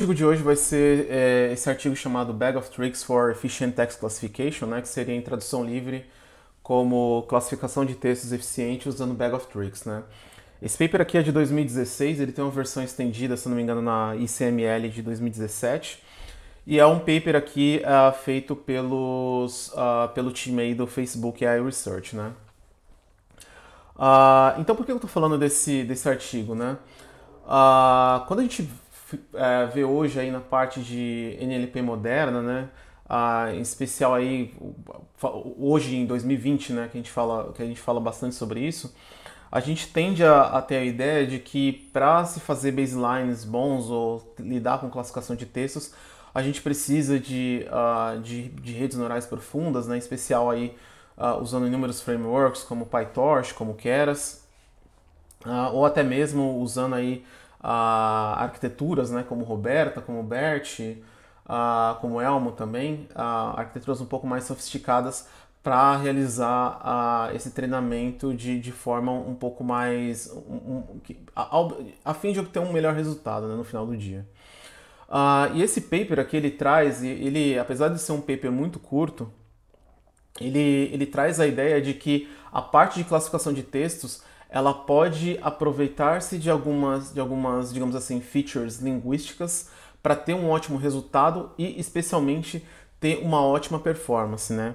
O artigo de hoje vai ser é, esse artigo chamado Bag of Tricks for Efficient Text Classification, né, que seria em tradução livre como classificação de textos eficiente usando Bag of Tricks. Né? Esse paper aqui é de 2016, ele tem uma versão estendida, se não me engano, na ICML de 2017. E é um paper aqui uh, feito pelos, uh, pelo time aí do Facebook AI Research, né? Uh, então por que eu estou falando desse, desse artigo, né? Ah, quando a gente é, ver vê hoje aí na parte de NLP moderna, né? Uh, em especial aí hoje em 2020, né? Que a gente fala, que a gente fala bastante sobre isso. A gente tende a, a ter a ideia de que para se fazer baselines bons ou lidar com classificação de textos, a gente precisa de, uh, de, de, redes neurais profundas, né? em especial aí uh, usando inúmeros frameworks como PyTorch, como Keras, uh, ou até mesmo usando aí a arquiteturas, né, como Roberta, como Bert, como Elmo também, arquiteturas um pouco mais sofisticadas para realizar esse treinamento de, de forma um pouco mais. Um, um, a, a, fim de obter um melhor resultado né, no final do dia. Uh, e esse paper aqui ele traz, ele, apesar de ser um paper muito curto, ele, ele traz a ideia de que a parte de classificação de textos ela pode aproveitar-se de algumas, de algumas, digamos assim, features linguísticas para ter um ótimo resultado e, especialmente, ter uma ótima performance, né?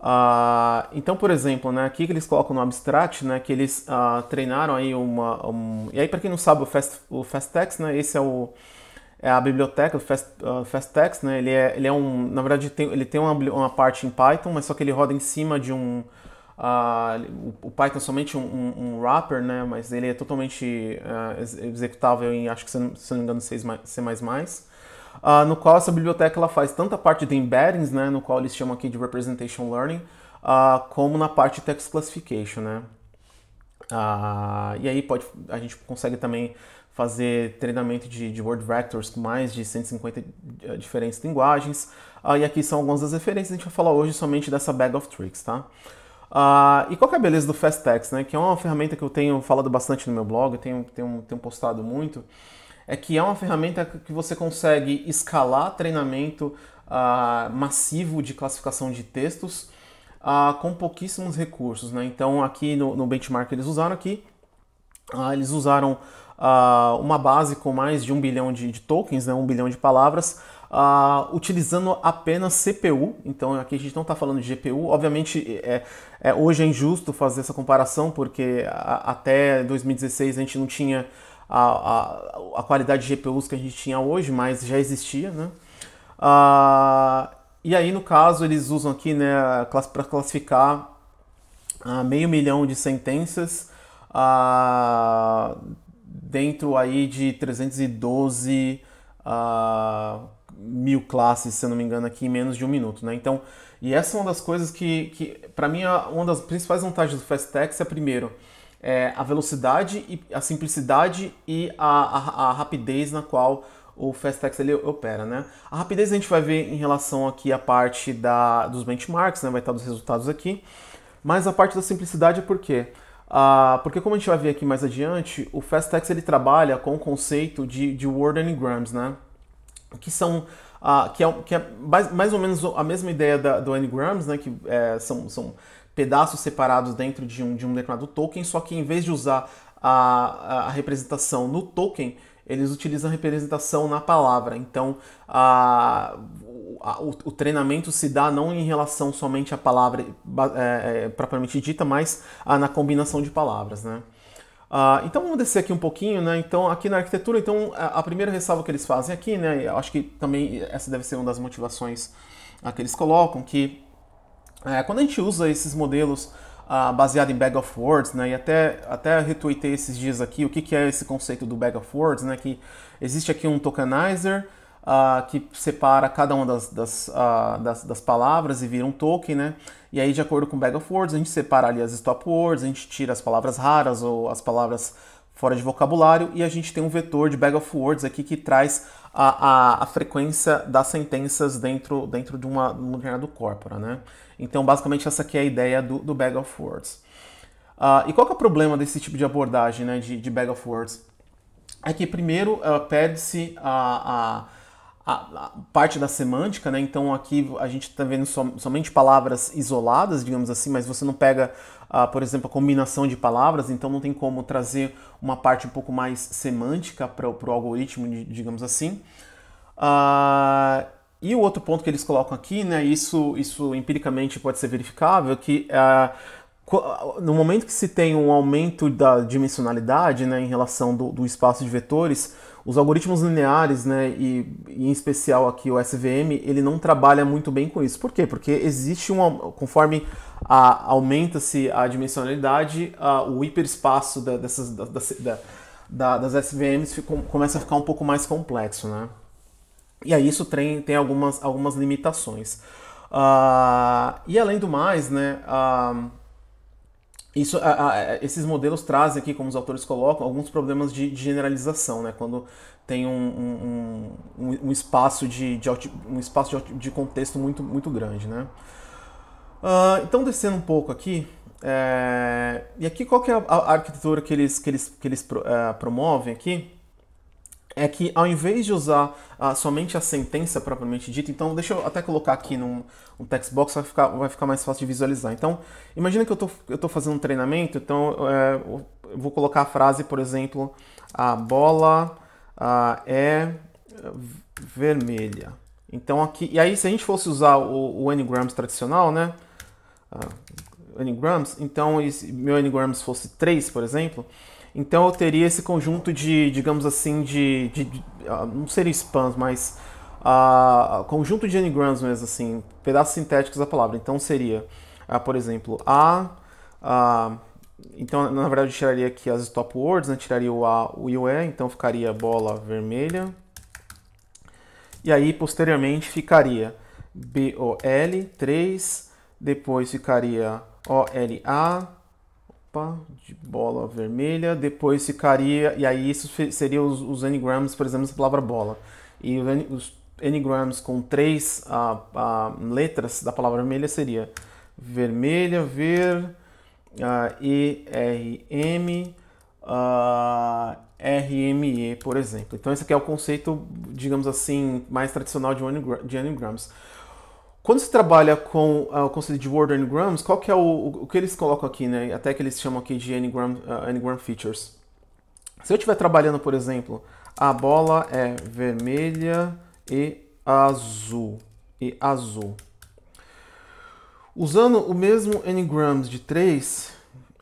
Uh, então, por exemplo, né, aqui que eles colocam no abstract, né, que eles uh, treinaram aí uma... Um, e aí, para quem não sabe, o, Fast, o Fastex, né, esse é, o, é a biblioteca, o Fast, uh, né, ele é, ele é um... Na verdade, tem, ele tem uma, uma parte em Python, mas só que ele roda em cima de um Uh, o Python é somente um, um, um, wrapper, né? mas ele é totalmente uh, executável em, acho que se não, se não me engano, C++, uh, no qual essa biblioteca ela faz tanto a parte de embeddings, né? no qual eles chamam aqui de representation learning, uh, como na parte text classification. Né? e aí pode, a gente consegue também fazer treinamento de, de word vectors com mais de 150 diferentes linguagens. e aqui são algumas das referências, a gente vai falar hoje somente dessa bag of tricks. Tá? Uh, e qual é a beleza do Fast né? Que é uma ferramenta que eu tenho falado bastante no meu blog, tenho, tenho, tenho postado muito. É que é uma ferramenta que você consegue escalar treinamento uh, massivo de classificação de textos uh, com pouquíssimos recursos, né? Então aqui no, no benchmark eles usaram aqui, eles usaram uma base com mais de um bilhão de, de tokens, né? Um bilhão de palavras uh, utilizando apenas CPU, então aqui a gente não está falando de GPU. Obviamente, é, é, hoje é injusto fazer essa comparação, porque a, até 2016 a gente não tinha a, a, a, qualidade de GPUs que a gente tinha hoje, mas já existia, né? Uh, e aí, no caso, eles usam aqui né, para classificar uh, meio milhão de sentenças uh, dentro aí de 312 uh, mil classes, se eu não me engano, aqui em menos de um minuto, né? Então, e essa é uma das coisas que, que para mim, uma das principais vantagens do Fast é, primeiro, é a velocidade, e a simplicidade e a, a, a rapidez na qual o Fast ele opera, né? A rapidez a gente vai ver em relação aqui à parte da, dos benchmarks, né? Vai estar dos resultados aqui. Mas a parte da simplicidade, por quê? Ah, porque como a gente vai ver aqui mais adiante, o Fast ele trabalha com o conceito de, de Word Engrams, né? que são ah, que, é, que é mais, mais, ou menos a mesma ideia da, do N-grams, né? Que é, são, são pedaços separados dentro de um, de um determinado token, só que em vez de usar a, a representação no token, eles utilizam a representação na palavra. Então, a, o, treinamento se dá não em relação somente à palavra é, é, propriamente dita, mas na combinação de palavras, né? Uh, então vamos descer aqui um pouquinho, né? Então aqui na arquitetura, então a, primeira ressalva que eles fazem aqui, né? Eu acho que também essa deve ser uma das motivações uh, que eles colocam, que é, quando a gente usa esses modelos uh, em bag of words, né? E até até retuitei esses dias aqui o que, que é esse conceito do bag of words, né? Que existe aqui um tokenizer uh, que separa cada uma das, das, uh, das, das, palavras e vira um token, né? E aí, de acordo com o Bag of Words, a gente separa ali as stop words, a gente tira as palavras raras ou as palavras fora de vocabulário e a gente tem um vetor de Bag of Words aqui que traz a, a, a frequência das sentenças dentro, dentro de uma um determinado corpora, né? Então, basicamente, essa aqui é a ideia do, do Bag of Words. Uh, e qual que é o problema desse tipo de abordagem né, de, de Bag of Words? É que, primeiro, uh, pede-se a, a a, a parte da semântica, né? Então aqui a gente está vendo som, somente palavras isoladas, digamos assim, mas você não pega, uh, por exemplo, a combinação de palavras, então não tem como trazer uma parte um pouco mais semântica para o algoritmo, digamos assim. Uh, e o outro ponto que eles colocam aqui, né? Isso, isso empiricamente pode ser verificável, que uh, no momento que se tem um aumento da dimensionalidade né, em relação do, do espaço de vetores, os algoritmos lineares, né, e, e, em especial aqui o SVM, ele não trabalha muito bem com isso. Por quê? Porque existe um, conforme aumenta-se a dimensionalidade, a, o hiperespaço da, dessas, da, da, das SVMs ficou, começa a ficar um pouco mais complexo, né? E aí isso tem, tem algumas, algumas limitações. Uh, e além do mais, né, uh, isso, a, a, é, esses modelos trazem aqui, como os autores colocam, alguns problemas de, de generalização, né? Quando tem um, um, um, um espaço, de, de, um espaço de, de, contexto muito, muito grande, né? Uh, então, descendo um pouco aqui, é... e aqui qual que é a, a arquitetura que eles, que eles, que eles uh, promovem aqui? é que ao invés de usar ah, somente a sentença propriamente dita, então deixa eu até colocar aqui num um box vai ficar, vai ficar mais fácil de visualizar. Então, imagina que eu estou tô fazendo um treinamento, então é, eu vou colocar a frase, por exemplo, a bola ah, é vermelha. Então aqui, e aí se a gente fosse usar o, o N-grams tradicional, né? Ah, N-grams, então esse, meu N-grams fosse 3, por exemplo, então eu teria esse conjunto de, digamos assim, de. de, de uh, não seria spams, mas. Uh, conjunto de n-grams, mesmo, assim. Pedaços sintéticos da palavra. Então seria, uh, por exemplo, a. então, na verdade, eu tiraria aqui as stop words, né? Tiraria o A o e o E, então ficaria bola vermelha. E aí, posteriormente, ficaria b o l 3 depois ficaria o l a Opa, de bola vermelha. Depois ficaria. E aí, isso seria os, os por exemplo, essa palavra bola. E os engrams com três letras da palavra vermelha seria vermelha, ver, ah, E, R, M, RME, por exemplo. Então, esse aqui é o conceito, digamos assim, mais tradicional de, enigram, quando se trabalha com uh, o conceito de Word Engrams, qual que é o, o que eles colocam aqui, né? Até que eles chamam aqui de Engram, uh, ah, Features. Se eu estiver trabalhando, por exemplo, a bola é vermelha e azul. E azul. Usando o mesmo Engrams de 3,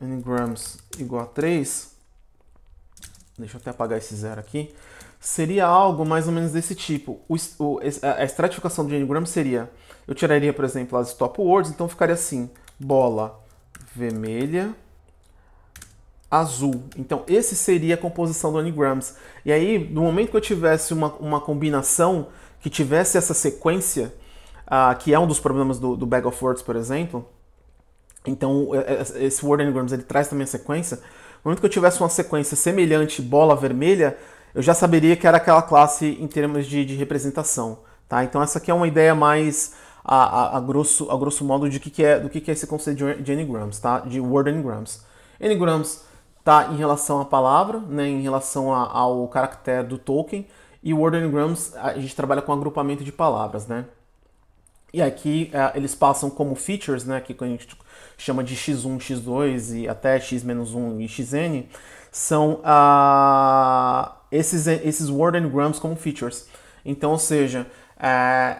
Engrams igual a 3, deixa eu até apagar esse zero aqui, seria algo mais ou menos desse tipo. O, o, a estratificação do Engram seria eu tiraria, por exemplo, as stop words, então ficaria assim, bola vermelha, azul. Então, esse seria a composição do Anigrams. E aí, no momento que eu tivesse uma, uma combinação que tivesse essa sequência, uh, que é um dos problemas do, do Bag of Words, por exemplo, então é, é, esse Word anagrams ele traz também a sequência. No momento que eu tivesse uma sequência semelhante bola vermelha, eu já saberia que era aquela classe em termos de, de representação. Tá? Então, essa aqui é uma ideia mais a, a, a, grosso, a grosso modo de que que é, do que, que é esse conceito de engrams, tá? De word engrams. Engrams tá em relação à palavra, né? Em relação a, ao caractere do token. E word engrams a gente trabalha com agrupamento de palavras, né? E aqui é, eles passam como features, né, que a gente chama de x1, x2 e até x-1 e xn, são ah, esses, esses word engrams como features. Então, ou seja, é,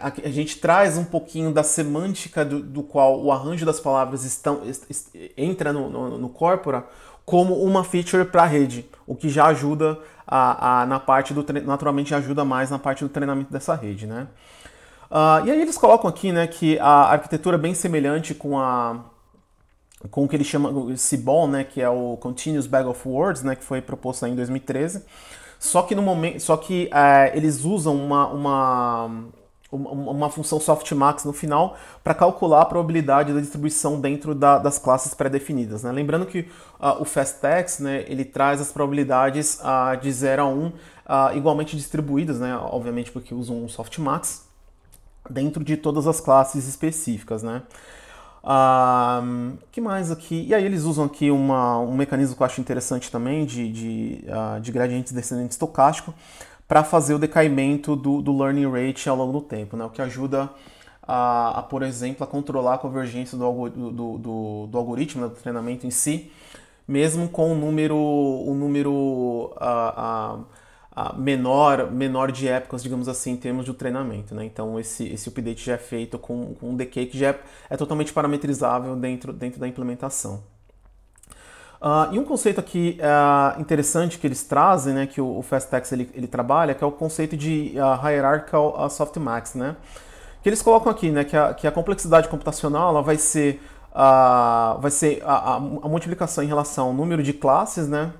a, a gente traz um pouquinho da semântica do, do qual o arranjo das palavras estão, est, entra no, no, no corpora como uma feature para a rede, o que já ajuda a, a, na parte do naturalmente ajuda mais na parte do treinamento dessa rede, né? Uh, e aí eles colocam aqui, né, que a arquitetura é bem semelhante com a com o que eles chamam CBOL, né, que é o Continuous Bag of Words, né, que foi proposto em 2013. Só que no momento, só que é, eles usam uma, uma, uma função softmax no final para calcular a probabilidade da distribuição dentro da, das classes pré-definidas. Né? Lembrando que uh, o Fastex né, ele traz as probabilidades uh, de 0 a 1 um, uh, igualmente distribuídas, né? obviamente porque usam um softmax, dentro de todas as classes específicas. Né? Uh, que mais aqui? E aí eles usam aqui uma, um mecanismo que eu acho interessante também de, de, uh, de gradiente descendente estocástico para fazer o decaimento do, do, learning rate ao longo do tempo, né? o que ajuda a, a por exemplo, a controlar a convergência do, do, do, do algoritmo, né? do treinamento em si, mesmo com o número, o número uh, menor, menor de épocas, digamos assim, em termos de treinamento. Né? Então esse, esse update já é feito com, com um decay que já é, é totalmente parametrizável dentro, dentro da implementação. Uh, e um conceito aqui uh, interessante que eles trazem, né, que o, o Fastex ele, ele trabalha, que é o conceito de uh, Hierarchical uh, Softmax, né? Que eles colocam aqui, né, que a, que a complexidade computacional ela vai ser, uh, vai ser a, a, a multiplicação em relação ao número de classes, né,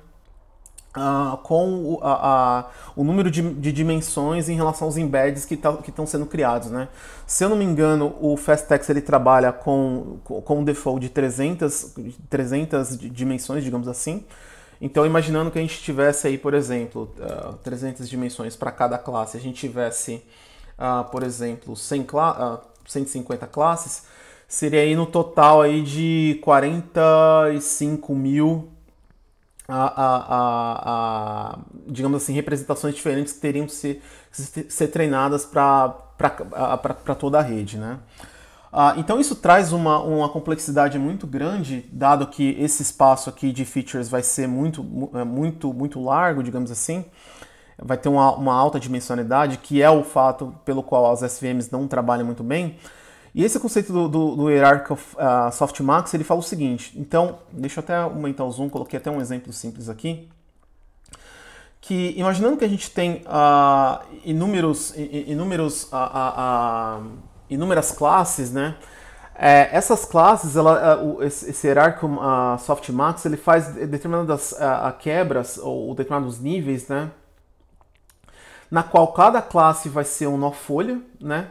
Uh, com o, a, a, o número de, de, dimensões em relação aos embeds que tá, estão sendo criados. Né? Se eu não me engano, o Fastex ele trabalha com, com um default de 300, 300 dimensões, digamos assim. Então, imaginando que a gente tivesse aí, por exemplo, uh, ah, 300 dimensões para cada classe, a gente tivesse, uh, por exemplo, 100 cla 150 classes, seria aí no total aí de 45 mil a, a, a, digamos assim, representações diferentes que teriam que ser, ser treinadas para toda a rede. Né? Ah, então isso traz uma, uma complexidade muito grande, dado que esse espaço aqui de features vai ser muito, é, muito, muito largo, digamos assim, vai ter uma, uma alta dimensionalidade, que é o fato pelo qual as SVMs não trabalham muito bem, e esse conceito do, do, do Hierarchical uh, Softmax, ele fala o seguinte, então, deixa eu até aumentar o zoom, coloquei até um exemplo simples aqui, que imaginando que a gente tem uh, inúmeros, inúmeros, uh, uh, inúmeras classes, né? É, essas classes, ela, é, o, esse hierarchical softmax, ele faz determinadas quebras ou determinados níveis, né? Na qual cada classe vai ser um nó folha, né?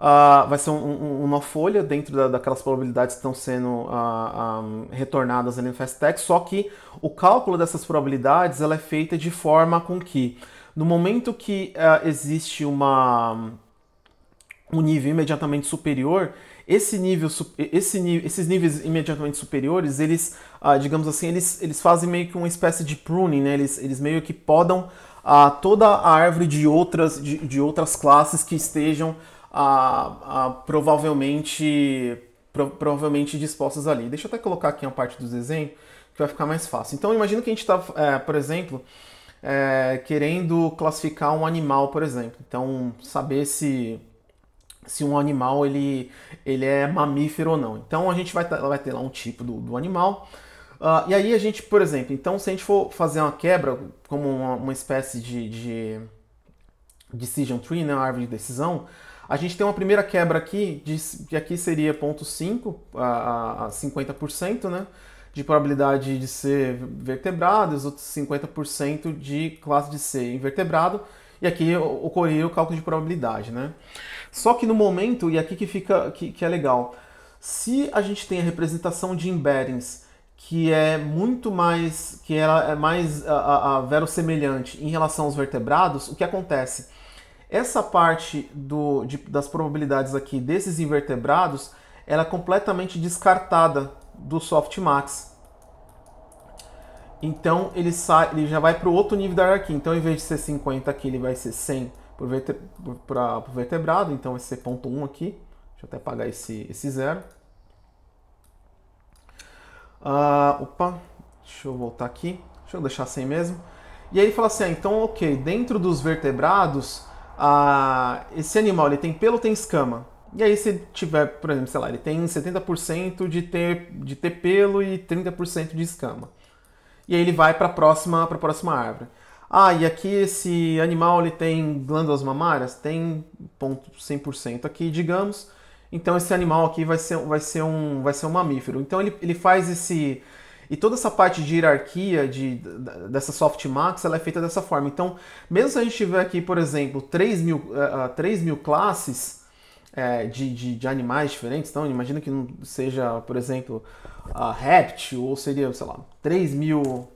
Uh, vai ser um, um, uma folha dentro da, daquelas probabilidades que estão sendo uh, ah, um, ah, retornadas ali no Fastec, só que o cálculo dessas probabilidades ela é feita de forma com que, no momento que uh, existe uma, um nível imediatamente superior, esse nível, esse, esses níveis imediatamente superiores, eles, digamos assim, eles, eles fazem meio que uma espécie de pruning, né? eles, eles meio que podam toda a árvore de outras, de, de outras classes que estejam a, a provavelmente, pro, provavelmente dispostas ali. Deixa eu até colocar aqui a parte do desenho, que vai ficar mais fácil. Então imagina que a gente está, é, por exemplo, é, querendo classificar um animal, por exemplo. Então saber se se um animal ele, ele é mamífero ou não. Então a gente vai, tá, vai ter lá um tipo do, do animal. Uh, e aí a gente, por exemplo, então se a gente for fazer uma quebra como uma, uma espécie de, de decision tree, né, uma árvore de decisão, a gente tem uma primeira quebra aqui, de, que aqui seria 0,5 a, a 50%, né? De probabilidade de ser vertebrado, os outros 50% de classe de ser invertebrado. E aqui ocorreria o cálculo de probabilidade, né? Só que no momento, e aqui que fica que, que é legal, se a gente tem a representação de embeddings que é muito mais que ela é mais a, a, a verossemelhante em relação aos vertebrados, o que acontece? Essa parte do, de, das probabilidades aqui desses invertebrados, ela é completamente descartada do Softmax. Então ele, sai, ele já vai para o outro nível da hierarquia. Então, em vez de ser 50 aqui, ele vai ser 100 para o vertebrado. Então, vai ser ponto 1 aqui. Deixa eu até apagar esse, esse zero. Uh, opa, deixa eu voltar aqui. Deixa eu deixar 100 mesmo. E aí ele fala assim, ah, então ok, dentro dos vertebrados ah, esse animal ele tem pelo tem escama. E aí se tiver, por exemplo, sei lá, ele tem 70% de ter, de ter pelo e 30% de escama. E aí ele vai para a próxima, próxima árvore. Ah, e aqui esse animal ele tem glândulas mamárias? Tem ponto 100% aqui, digamos. Então esse animal aqui vai ser, vai ser, um, vai ser um mamífero. Então ele, ele faz esse, e toda essa parte de hierarquia de, dessa softmax ela é feita dessa forma. Então, mesmo se a gente tiver aqui, por exemplo, 3 mil, uh, eh, 3 ah, mil classes é, de, de, de, animais diferentes, então imagina que não seja, por exemplo, uh, réptil, ou seria, sei lá, 3 mil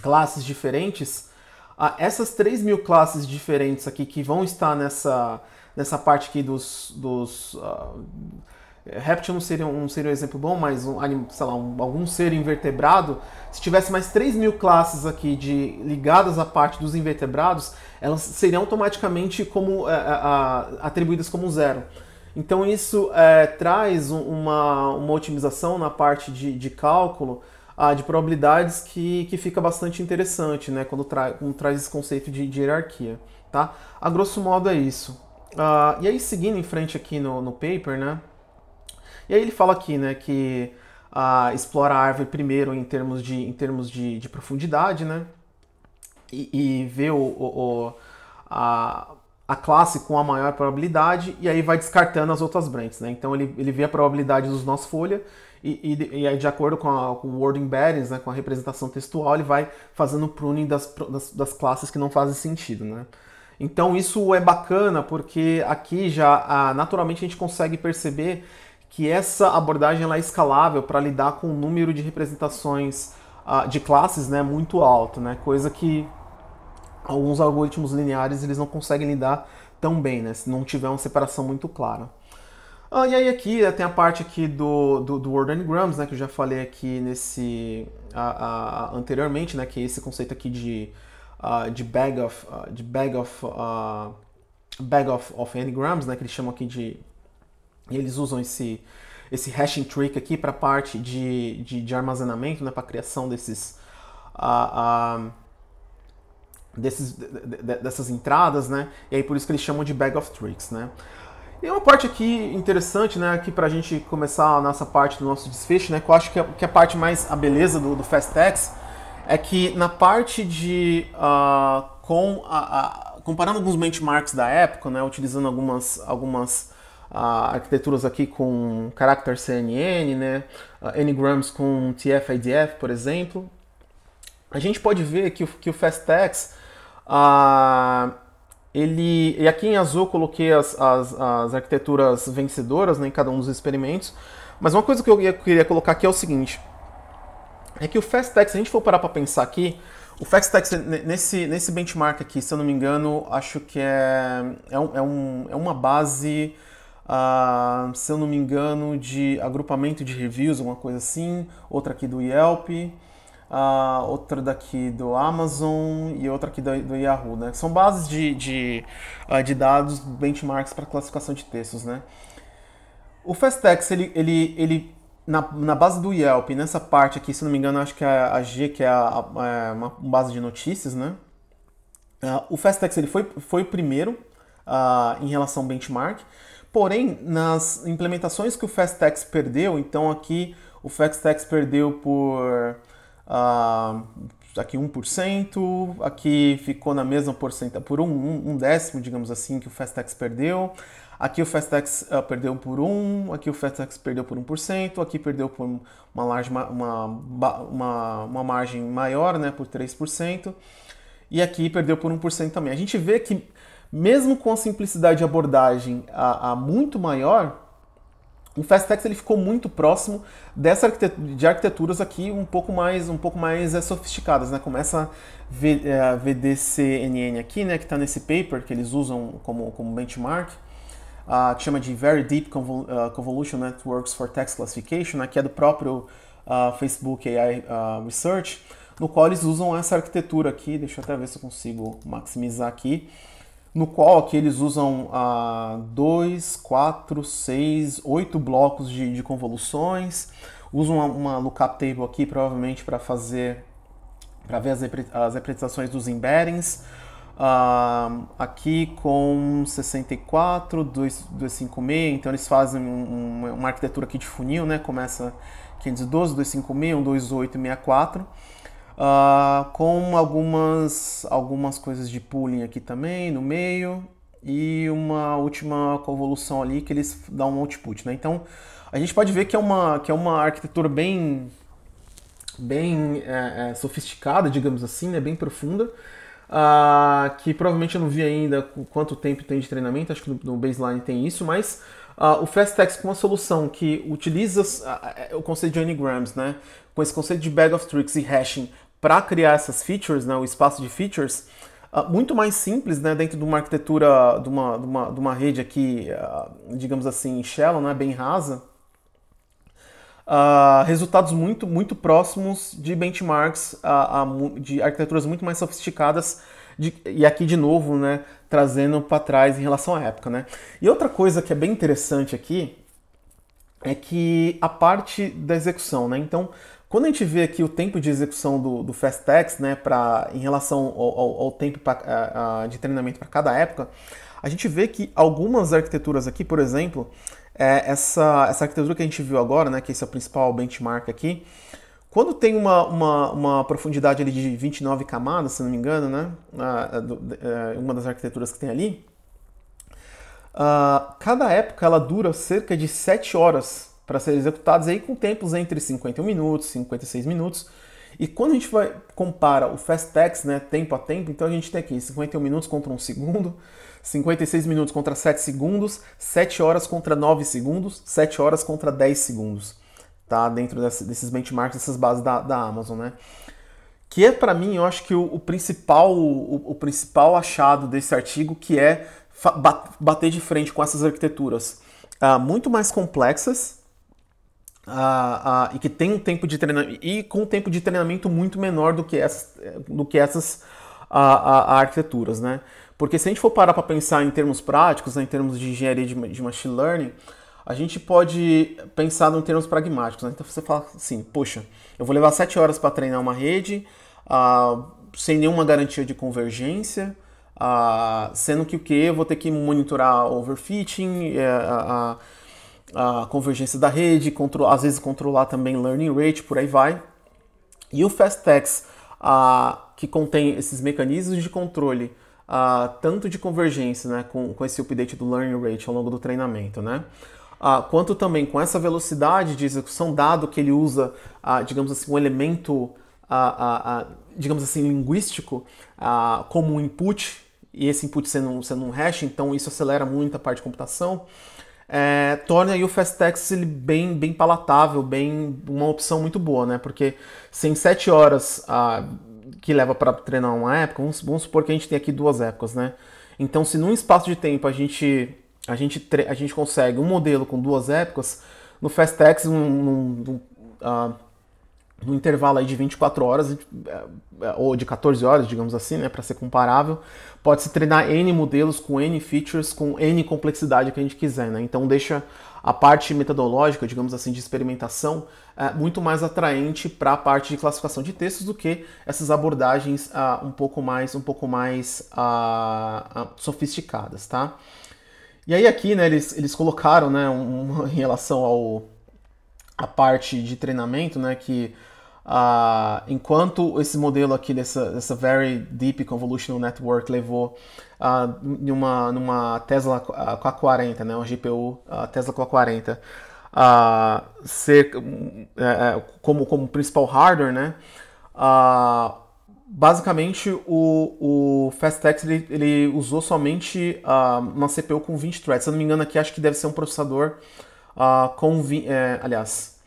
classes diferentes. Uh, essas 3 mil classes diferentes aqui que vão estar nessa, nessa parte aqui dos. dos uh, Réptil não seria, um, seria um exemplo bom, mas um, sei lá, um, algum ser invertebrado, se tivesse mais 3 mil classes aqui de ligadas à parte dos invertebrados, elas seriam automaticamente como é, é a, atribuídas como zero. Então isso é, traz uma, uma otimização na parte de, de cálculo ah, de probabilidades que, que fica bastante interessante, né? Quando, tra quando traz esse conceito de, de hierarquia, tá? A grosso modo é isso. Ah, e aí seguindo em frente aqui no, no paper, né? E aí ele fala aqui, né, que ah, explora a árvore primeiro em termos de, em termos de, de profundidade, né, e, e vê o, o, o a, a classe com a maior probabilidade e aí vai descartando as outras branches, né? Então ele, ele vê a probabilidade dos nós folha e, e, e aí de acordo com, a, com o word embeddings, né, com a representação textual, ele vai fazendo pruning das, das, das, classes que não fazem sentido, né? Então isso é bacana porque aqui já a, ah, naturalmente a gente consegue perceber que essa abordagem ela é escalável para lidar com o um número de representações uh, de classes né, muito alto, né, coisa que alguns algoritmos lineares eles não conseguem lidar tão bem, né, se não tiver uma separação muito clara. Ah, e aí aqui né, tem a parte aqui do, do, do Word Engrams, né, que eu já falei aqui nesse a, a, anteriormente, né, que é esse conceito aqui de, uh, de bag of, uh, de bag of, uh, bag of, of né, que eles chamam aqui de e eles usam esse, esse hashing trick aqui para a parte de, de, de, armazenamento, né, para a criação desses, uh, uh, desses, de, de, dessas entradas, né? E aí por isso que eles chamam de bag of tricks, né? E uma parte aqui interessante, né, aqui para a gente começar a nossa parte do nosso desfecho, né, que eu acho que é, que é a parte mais a beleza do, do Fastex, é que na parte de uh, com a, a, comparando alguns benchmarks da época, né, utilizando algumas algumas arquiteturas aqui com Character CNN, né? N-grams com TF-IDF, por exemplo. A gente pode ver que o, que o Fastex, uh, ah, ele, e aqui em azul coloquei as, as, as, arquiteturas vencedoras né, em cada um dos experimentos, mas uma coisa que eu queria colocar aqui é o seguinte, é que o Fastex, se a gente for parar para pensar aqui, o Fastex, nesse, nesse benchmark aqui, se eu não me engano, acho que é, é, um, é, um, é uma base ah, se eu não me engano, de agrupamento de reviews, alguma coisa assim, outra aqui do Yelp, ah, outra daqui do Amazon e outra aqui do, do Yahoo, né? São bases de, de, ah, de dados, benchmarks para classificação de textos, né? O Festex, ele, ele, ele na, na, base do Yelp, nessa parte aqui, se não me engano, acho que é a G, que é, a, a, é uma base de notícias, né? Uh, o Festex ele foi, foi o primeiro uh, em relação ao benchmark, Porém, nas implementações que o Fastex perdeu, então aqui o Fastex perdeu por uh, aqui 1%, aqui ficou na mesma porcentagem, por um, um, um, décimo, digamos assim, que o Fastex perdeu. Aqui o Fastex uh, ah, perdeu por 1, aqui o Fastex perdeu por 1%, aqui perdeu por uma, large, uma, uma, uma margem maior, né, por 3%, e aqui perdeu por 1% também. A gente vê que mesmo com a simplicidade de abordagem a, a muito maior, o Fastex ele ficou muito próximo dessa arquitetura, de arquiteturas aqui um pouco mais um pouco mais é, sofisticadas, né? Como essa v, é, eh, VDCNN aqui, né? Que está nesse paper que eles usam como, como benchmark, uh, que chama de Very Deep Convol uh, Convolution Networks for Text Classification, né? que é do próprio uh, Facebook AI ah, Research, no qual eles usam essa arquitetura aqui. Deixa eu até ver se eu consigo maximizar aqui no qual aqui eles usam ah, dois, quatro, seis, oito blocos de, de convoluções, usam uma, uma, lookup table aqui provavelmente para fazer para ver as, as representações dos embeddings, ah, aqui com 64, 2, 256, então eles fazem um, um, uma arquitetura aqui de funil, né? começa 512, 256, 128 e 64. Uh, com algumas, algumas coisas de pooling aqui também no meio e uma última convolução ali que eles dão um output, né? Então a gente pode ver que é uma, que é uma arquitetura bem bem é, é, sofisticada, digamos assim, né? Bem profunda. Uh, que provavelmente eu não vi ainda quanto tempo tem de treinamento, acho que no, no baseline tem isso, mas uh, o fasttext com uma solução que utiliza é, é, o conceito de anagrams, né? com esse conceito de bag of tricks e hashing para criar essas features, né, o espaço de features, uh, muito mais simples né, dentro de uma arquitetura, de uma, de uma, de uma rede aqui, uh, digamos assim, shallow, né, bem rasa, uh, resultados muito, muito próximos de benchmarks, de arquiteturas muito mais sofisticadas, de, e aqui de novo, né, trazendo para trás em relação à época. Né? E outra coisa que é bem interessante aqui é que a parte da execução, né? Então, quando a gente vê aqui o tempo de execução do, do né, pra, em relação ao, ao, ao tempo pra, a, de treinamento para cada época, a gente vê que algumas arquiteturas aqui, por exemplo, é essa, essa arquitetura que a gente viu agora, né, que esse é o principal benchmark aqui, quando tem uma, uma, uma profundidade ali de 29 camadas, se não me engano, né, é, uma das arquiteturas que tem ali, ah, cada época ela dura cerca de 7 horas para serem executados aí com tempos entre 51 minutos, 56 minutos. E quando a gente vai compara o fast né, tempo a tempo, então a gente tem aqui 51 minutos contra 1 segundo, 56 minutos contra 7 segundos, 7 horas contra 9 segundos, 7 horas contra 10 segundos, tá? Dentro desse, desses benchmarks, dessas bases da, da Amazon, né? Que é para mim, eu acho que o, o principal o, o, principal achado desse artigo, que é bater de frente com essas arquiteturas ah, muito mais complexas, e que tem um tempo de treinamento e com um tempo de treinamento muito menor do que essas, do que essas arquiteturas, né? Porque se a gente for parar para pensar em termos práticos, né, em termos de engenharia de, de, machine learning, a gente pode pensar em termos pragmáticos. Né? Então você fala assim, poxa, eu vou levar sete horas para treinar uma rede, ah, sem nenhuma garantia de convergência, ah, sendo que o quê? eu vou ter que monitorar overfitting, eh, a convergência da rede, controlar, às vezes controlar também learning rate, por aí vai. E o Fastex, uh, que contém esses mecanismos de controle, uh, tanto de convergência, né, com, com esse update do learning rate ao longo do treinamento, né, uh, quanto também com essa velocidade de execução, dado que ele usa, digamos assim, um elemento, digamos assim, linguístico como um input, e esse input sendo, sendo um hash, então isso acelera muito a parte de computação é, torna aí o fast ele bem, bem palatável, bem uma opção muito boa, né? Porque se em 7 horas ah, que leva para treinar uma época, vamos, vamos, supor que a gente tem aqui duas épocas, né? Então, se num espaço de tempo a gente, a gente, a gente consegue um modelo com duas épocas, no Festex, um, um, um ah, no intervalo aí de 24 horas é, é, ou de 14 horas, digamos assim, né, para ser comparável, pode se treinar N modelos com N features, com N complexidade que a gente quiser, né? Então deixa a parte metodológica, digamos assim, de experimentação, é muito mais atraente para a parte de classificação de textos do que essas abordagens uh, um pouco mais, um pouco mais uh, uh, sofisticadas, tá? E aí aqui, né, eles, eles colocaram, né, um, em relação ao a parte de treinamento, né, que Uh, enquanto esse modelo aqui dessa, dessa Very Deep Convolutional Network levou uh, numa, numa Tesla k 40 ah, né, uma GPU uh, Tesla k 40 uh, ser, hum, é, é, como, como principal hardware, né, basicamente o, o ele, ele usou somente uma CPU com 20 threads. Se eu não me engano aqui, acho que deve ser um processador com... 20, é, aliás,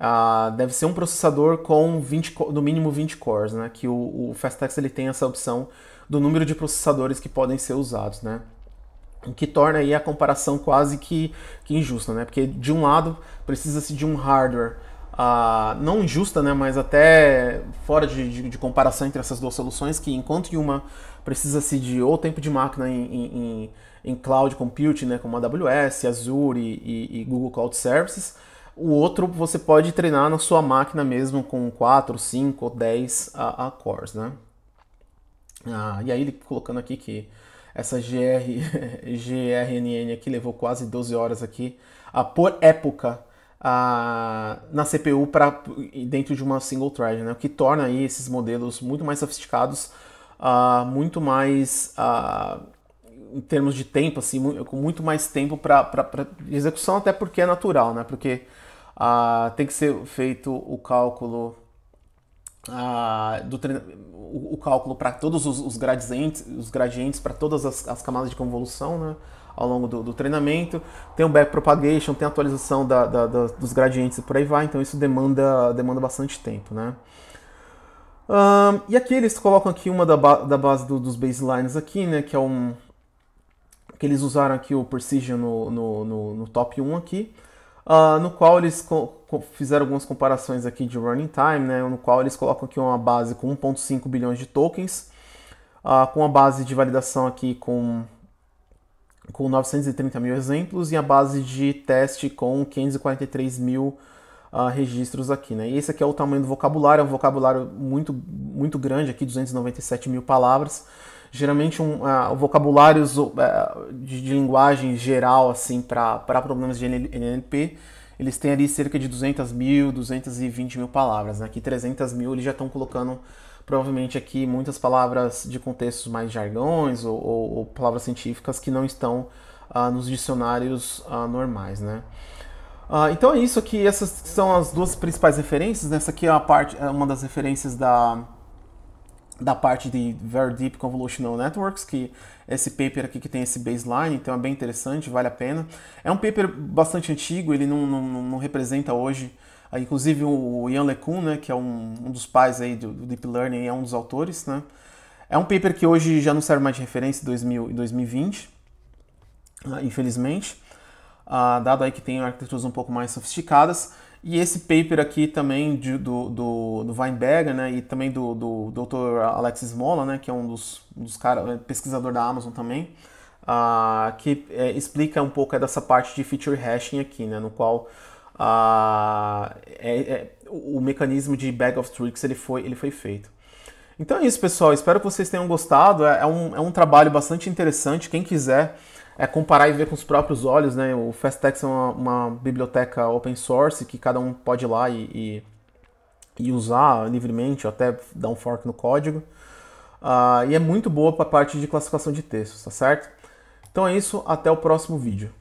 Uh, deve ser um processador com 20, no mínimo 20 cores, né? Que o, o Fastex ele tem essa opção do número de processadores que podem ser usados, né? O que torna aí a comparação quase que, que injusta, né? Porque de um lado precisa-se de um hardware Uh, não injusta, né, mas até fora de, de, de, comparação entre essas duas soluções, que enquanto uma precisa-se de ou tempo de máquina em, em, em cloud computing, né, como AWS, Azure e, e, e Google Cloud Services, o outro você pode treinar na sua máquina mesmo com 4, 5 ou 10 a, a cores, né? Ah, e aí ele colocando aqui que essa GR, GRNN aqui levou quase 12 horas aqui a, por época a, ah, na CPU para dentro de uma single thread, né? O que torna aí esses modelos muito mais sofisticados, a, ah, muito mais ah, em termos de tempo, assim, com muito mais tempo para execução, até porque é natural, né? Porque ah, tem que ser feito o cálculo ah, do o, o, cálculo para todos os, os, gradientes, os gradientes para todas as, as, camadas de convolução, né? Ao longo do, do treinamento, tem o backpropagation, tem a atualização da, da, da, dos gradientes e por aí vai, então isso demanda, demanda bastante tempo, né? Um, e aqui eles colocam aqui uma da, ba da base do, dos baselines aqui, né? Que é um... que eles usaram aqui o precision no, no, no, no top 1 aqui uh, no qual eles fizeram algumas comparações aqui de running time, né, no qual eles colocam aqui uma base com 1.5 bilhões de tokens, uh, com a base de validação aqui com, com 930 mil exemplos e a base de teste com 543 mil uh, registros aqui. Né. E esse aqui é o tamanho do vocabulário, é um vocabulário muito, muito grande aqui, 297 mil palavras geralmente um, uh, vocabulários uh, de, de, linguagem geral assim para problemas de NLP, eles têm ali cerca de 200 mil, 220 mil palavras. Né? Aqui 300 mil eles já estão colocando provavelmente aqui muitas palavras de contextos mais jargões ou, ou, ou palavras científicas que não estão uh, nos dicionários normais, né? então é isso aqui, essas são as duas principais referências. nessa né? Essa aqui é a parte, é uma das referências da, da parte de Very Deep Convolutional Networks, que é esse paper aqui que tem esse baseline, então é bem interessante, vale a pena. É um paper bastante antigo, ele não, não, não representa hoje, ah, inclusive o Ian LeCun, né, que é um, um dos pais aí do, do, Deep Learning, é um dos autores, né. É um paper que hoje já não serve mais de referência em 2000, 2020, ah, infelizmente, ah, dado aí que tem arquiteturas um pouco mais sofisticadas, e esse paper aqui também de, do, do, do, Weinberger, né, e também do, do Dr. Alex Smola, né, que é um dos, um dos cara, é pesquisador da Amazon também, uh, que é, explica um pouco é, dessa parte de feature hashing aqui, né, no qual uh, é, é, o mecanismo de bag of tricks ele foi, ele foi feito. Então é isso, pessoal. Espero que vocês tenham gostado. É, é um, é um trabalho bastante interessante. Quem quiser é comparar e ver com os próprios olhos, né? O Fastex é uma, uma, biblioteca open source que cada um pode ir lá e, e, e usar livremente, ou até dar um fork no código. Uh, e é muito boa para a parte de classificação de textos, tá certo? Então é isso, até o próximo vídeo.